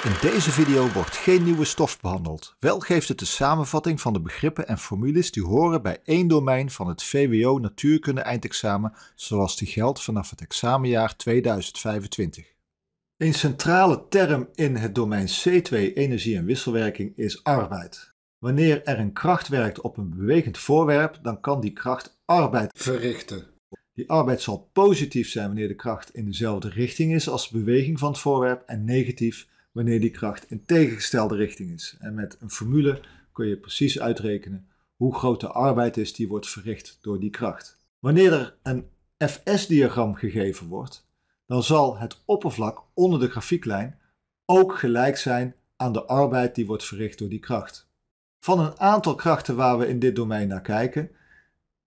In deze video wordt geen nieuwe stof behandeld. Wel geeft het de samenvatting van de begrippen en formules die horen bij één domein van het VWO Natuurkunde eindexamen zoals die geldt vanaf het examenjaar 2025. Een centrale term in het domein C2 energie en wisselwerking is arbeid. Wanneer er een kracht werkt op een bewegend voorwerp, dan kan die kracht arbeid verrichten. Die arbeid zal positief zijn wanneer de kracht in dezelfde richting is als de beweging van het voorwerp en negatief wanneer die kracht in tegengestelde richting is. En met een formule kun je precies uitrekenen hoe groot de arbeid is die wordt verricht door die kracht. Wanneer er een FS-diagram gegeven wordt, dan zal het oppervlak onder de grafieklijn ook gelijk zijn aan de arbeid die wordt verricht door die kracht. Van een aantal krachten waar we in dit domein naar kijken,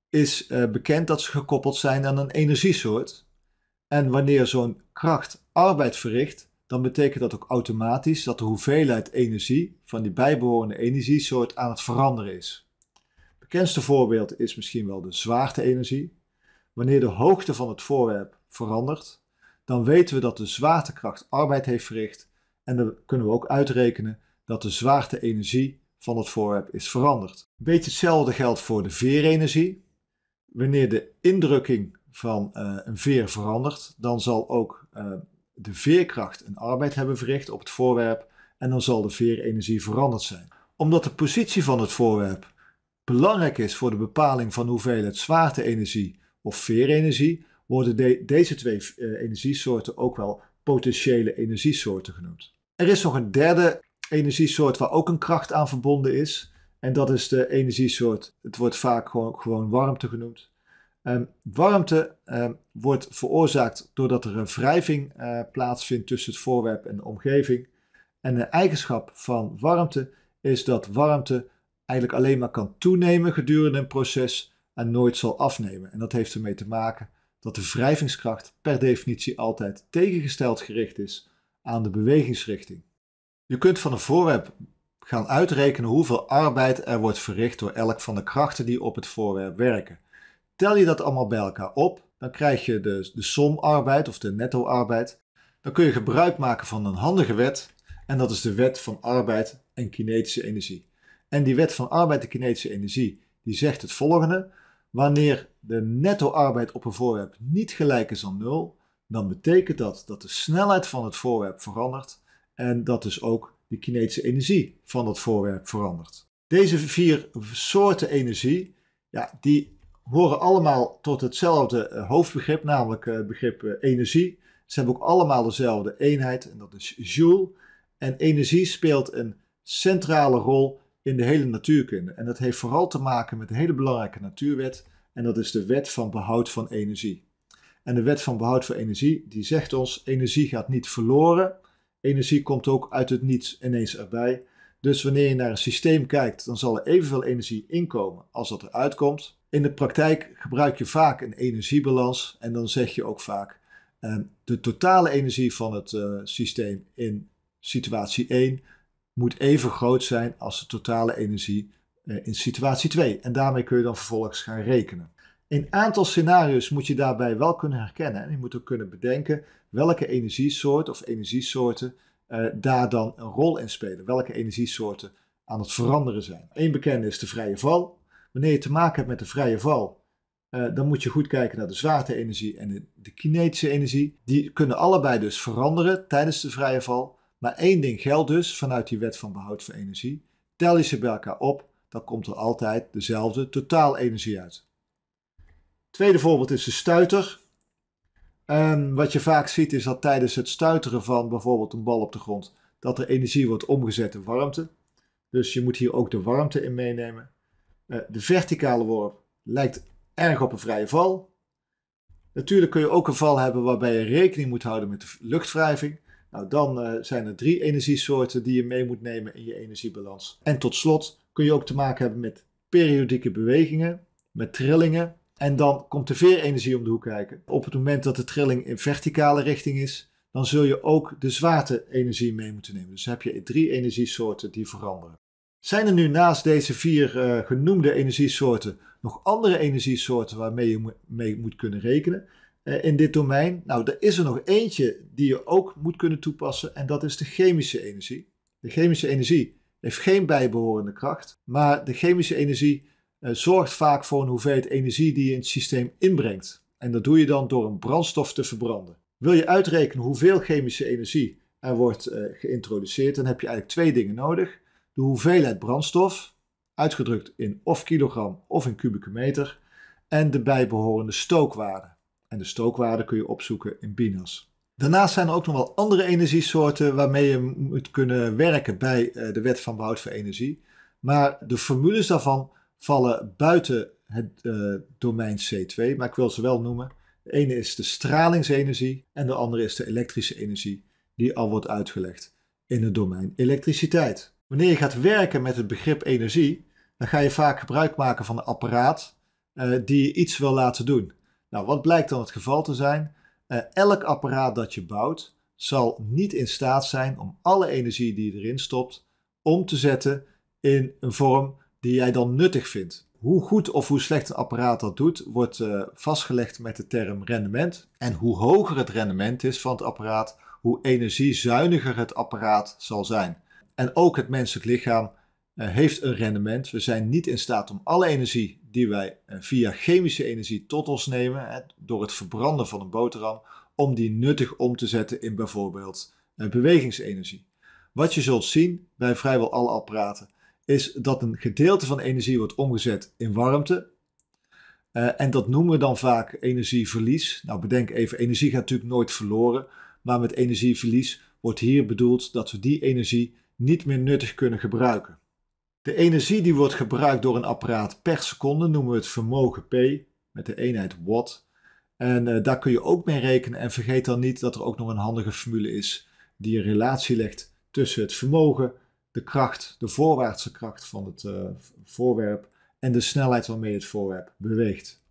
is eh, bekend dat ze gekoppeld zijn aan een energiesoort. En wanneer zo'n kracht arbeid verricht, dan betekent dat ook automatisch dat de hoeveelheid energie van die bijbehorende energiesoort aan het veranderen is. Het bekendste voorbeeld is misschien wel de zwaarteenergie. Wanneer de hoogte van het voorwerp verandert, dan weten we dat de zwaartekracht arbeid heeft verricht en dan kunnen we ook uitrekenen dat de zwaarte van het voorwerp is veranderd. Een beetje hetzelfde geldt voor de veerenergie. Wanneer de indrukking van eh, een veer verandert, dan zal ook uh, de veerkracht een arbeid hebben verricht op het voorwerp en dan zal de veerenergie veranderd zijn. Omdat de positie van het voorwerp belangrijk is voor de bepaling van hoeveelheid zwaarte-energie of veerenergie, worden deze twee eh, energiesoorten ook wel potentiële energiesoorten genoemd. Er is nog een derde energiesoort waar ook een kracht aan verbonden is. En dat is de energiesoort, het wordt vaak gewoon, gewoon warmte genoemd. Ehm, warmte ehm, wordt veroorzaakt doordat er een wrijving eh, plaatsvindt tussen het voorwerp en de omgeving. En de eigenschap van warmte is dat warmte eigenlijk alleen maar kan toenemen gedurende een proces en nooit zal afnemen. En dat heeft ermee te maken dat de wrijvingskracht per definitie altijd tegengesteld gericht is aan de bewegingsrichting. Je kunt van een voorwerp gaan uitrekenen hoeveel arbeid er wordt verricht door elk van de krachten die op het voorwerp werken. Stel je dat allemaal bij elkaar op, dan krijg je de, de somarbeid of de netto arbeid. Dan kun je gebruik maken van een handige wet en dat is de wet van arbeid en kinetische energie. En die wet van arbeid en kinetische energie die zegt het volgende. Wanneer de netto arbeid op een voorwerp niet gelijk is aan nul, dan betekent dat dat de snelheid van het voorwerp verandert en dat dus ook de kinetische energie van dat voorwerp verandert. Deze vier soorten energie, ja, die horen allemaal tot hetzelfde eh, hoofdbegrip, namelijk het eh, begrip eh, energie. Ze hebben ook allemaal dezelfde eenheid en dat is joule. En energie speelt een centrale rol in de hele natuurkunde. En dat heeft vooral te maken met een hele belangrijke natuurwet en dat is de wet van behoud van energie. En de wet van behoud van energie die zegt ons energie gaat niet verloren. Energie komt ook uit het niets ineens erbij. Dus wanneer je naar een systeem kijkt, dan zal er evenveel energie inkomen als dat er uitkomt. In de praktijk gebruik je vaak een energiebalans en dan zeg je ook vaak eh, de totale energie van het eh, systeem in situatie 1 moet even groot zijn als de totale energie eh, in situatie 2. En daarmee kun je dan vervolgens gaan rekenen. Een aantal scenario's moet je daarbij wel kunnen herkennen en je moet ook kunnen bedenken welke energiesoort of energiesoorten eh, daar dan een rol in spelen. Welke energiesoorten aan het veranderen zijn. Eén bekende is de vrije val. Wanneer je te maken hebt met de vrije val, eh, dan moet je goed kijken naar de zwaarte-energie en de, kinetische energie. Die kunnen allebei dus veranderen tijdens de vrije val. Maar één ding geldt dus vanuit die wet van behoud van energie. Tel je ze bij elkaar op, dan komt er altijd dezelfde energie uit. Tweede voorbeeld is de stuiter. Ehm, wat je vaak ziet is dat tijdens het stuiteren van bijvoorbeeld een bal op de grond, dat er energie wordt omgezet in warmte. Dus je moet hier ook de warmte in meenemen. Eh, de verticale worp lijkt erg op een vrije val. Natuurlijk kun je ook een val hebben waarbij je rekening moet houden met de luchtwrijving. Nou, dan eh, zijn er drie energiesoorten die je mee moet nemen in je energiebalans. En tot slot kun je ook te maken hebben met periodieke bewegingen, met trillingen en dan komt de veerenergie om de hoek kijken. Op het moment dat de trilling in verticale richting is, dan zul je ook de zwaarte-energie mee moeten nemen. Dus heb je drie energiesoorten die veranderen. Zijn er nu naast deze vier uh, genoemde energiesoorten nog andere energiesoorten waarmee je mee moet kunnen rekenen eh, in dit domein? Nou, er is er nog eentje die je ook moet kunnen toepassen en dat is de chemische energie. De chemische energie heeft geen bijbehorende kracht, maar de chemische energie eh, zorgt vaak voor een hoeveelheid energie die je in het systeem inbrengt. En dat doe je dan door een brandstof te verbranden. Wil je uitrekenen hoeveel chemische energie er wordt eh, geïntroduceerd, dan heb je eigenlijk twee dingen nodig. De hoeveelheid brandstof, uitgedrukt in of kilogram of in kubieke meter, en de bijbehorende stookwaarde. En de stookwaarde kun je opzoeken in BINAS. Daarnaast zijn er ook nog wel andere energiesoorten waarmee je moet kunnen werken bij eh, de wet van behoud van energie. Maar de formules daarvan vallen buiten het eh, domein C2, maar ik wil ze wel noemen. De ene is de stralingsenergie en de andere is de elektrische energie, die al wordt uitgelegd in het domein elektriciteit. Wanneer je gaat werken met het begrip energie, dan ga je vaak gebruik maken van een apparaat eh, die je iets wil laten doen. Nou, wat blijkt dan het geval te zijn? Eh, elk apparaat dat je bouwt zal niet in staat zijn om alle energie die je erin stopt om te zetten in een vorm die jij dan nuttig vindt. Hoe goed of hoe slecht een apparaat dat doet, wordt eh, vastgelegd met de term rendement. En hoe hoger het rendement is van het apparaat, hoe energiezuiniger het apparaat zal zijn. En ook het menselijk lichaam eh, heeft een rendement. We zijn niet in staat om alle energie die wij eh, via chemische energie tot ons nemen, hè, door het verbranden van een boterham, om die nuttig om te zetten in bijvoorbeeld bewegingsenergie. Wat je zult zien bij vrijwel alle apparaten is dat een gedeelte van energie wordt omgezet in warmte. Eh, en dat noemen we dan vaak energieverlies. Nou, bedenk even, energie gaat natuurlijk nooit verloren. Maar met energieverlies wordt hier bedoeld dat we die energie niet meer nuttig kunnen gebruiken. De energie die wordt gebruikt door een apparaat per seconde noemen we het vermogen P met de eenheid watt. En eh, daar kun je ook mee rekenen. En vergeet dan niet dat er ook nog een handige formule is die een relatie legt tussen het vermogen de kracht, de voorwaartse kracht van het eh, voorwerp en de snelheid waarmee het voorwerp beweegt.